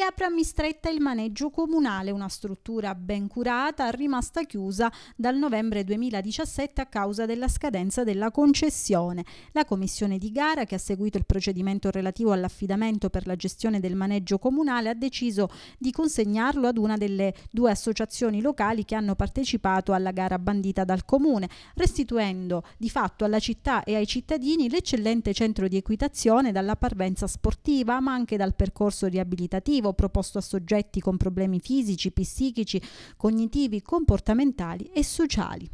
Riapre a Mistretta il maneggio comunale, una struttura ben curata rimasta chiusa dal novembre 2017 a causa della scadenza della concessione. La commissione di gara che ha seguito il procedimento relativo all'affidamento per la gestione del maneggio comunale ha deciso di consegnarlo ad una delle due associazioni locali che hanno partecipato alla gara bandita dal comune, restituendo di fatto alla città e ai cittadini l'eccellente centro di equitazione dalla parvenza sportiva ma anche dal percorso riabilitativo educativo proposto a soggetti con problemi fisici, psichici, cognitivi, comportamentali e sociali.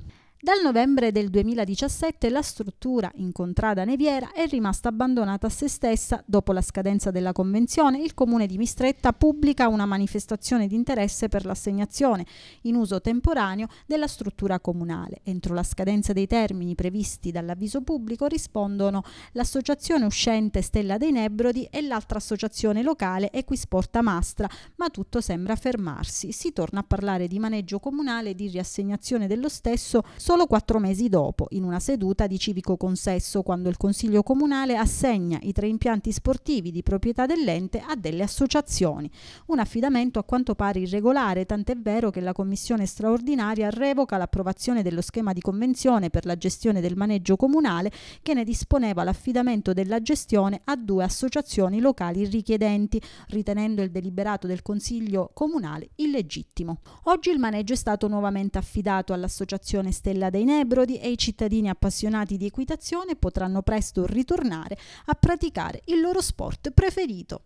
Dal novembre del 2017 la struttura in contrada Neviera è rimasta abbandonata a se stessa. Dopo la scadenza della convenzione, il comune di Mistretta pubblica una manifestazione di interesse per l'assegnazione in uso temporaneo della struttura comunale. Entro la scadenza dei termini previsti dall'avviso pubblico rispondono l'associazione uscente Stella dei Nebrodi e l'altra associazione locale Equisporta Mastra, ma tutto sembra fermarsi. Si torna a parlare di maneggio comunale e di riassegnazione dello stesso solo solo quattro mesi dopo, in una seduta di civico consesso, quando il Consiglio Comunale assegna i tre impianti sportivi di proprietà dell'ente a delle associazioni. Un affidamento a quanto pare irregolare, tant'è vero che la Commissione straordinaria revoca l'approvazione dello schema di convenzione per la gestione del maneggio comunale che ne disponeva l'affidamento della gestione a due associazioni locali richiedenti, ritenendo il deliberato del Consiglio Comunale illegittimo. Oggi il maneggio è stato nuovamente affidato all'associazione Stella Villa dei Nebrodi e i cittadini appassionati di equitazione potranno presto ritornare a praticare il loro sport preferito.